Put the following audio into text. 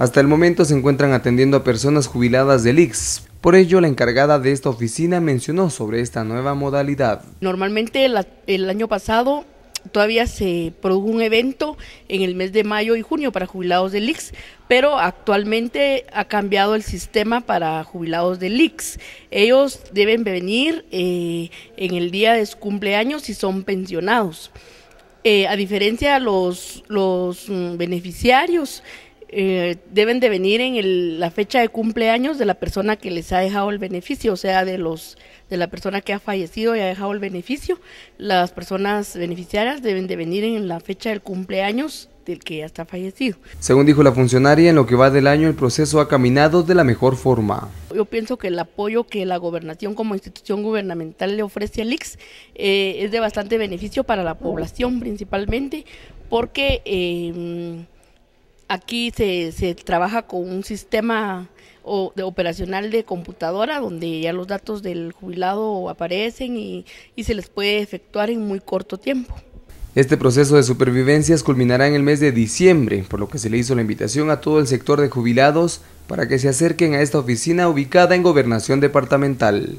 Hasta el momento se encuentran atendiendo a personas jubiladas del IX. Por ello, la encargada de esta oficina mencionó sobre esta nueva modalidad. Normalmente el, año pasado todavía se produjo un evento en el mes de mayo y junio para jubilados del IX, pero actualmente ha cambiado el sistema para jubilados del IX. Ellos deben venir eh, en el día de su cumpleaños si son pensionados. Eh, a diferencia de los mm, beneficiarios, eh, deben de venir en la fecha de cumpleaños de la persona que les ha dejado el beneficio, o sea, de los de la persona que ha fallecido y ha dejado el beneficio. Las personas beneficiarias deben de venir en la fecha del cumpleaños del que ya está fallecido. Según dijo la funcionaria, en lo que va del año el proceso ha caminado de la mejor forma. Yo pienso que el apoyo que la gobernación como institución gubernamental le ofrece al IX eh, es de bastante beneficio para la población principalmente porque... Em, Aquí se, trabaja con un sistema de operacional de computadora donde ya los datos del jubilado aparecen y, y se les puede efectuar en muy corto tiempo. Este proceso de supervivencias culminará en el mes de diciembre, por lo que se le hizo la invitación a todo el sector de jubilados para que se acerquen a esta oficina ubicada en Gobernación Departamental.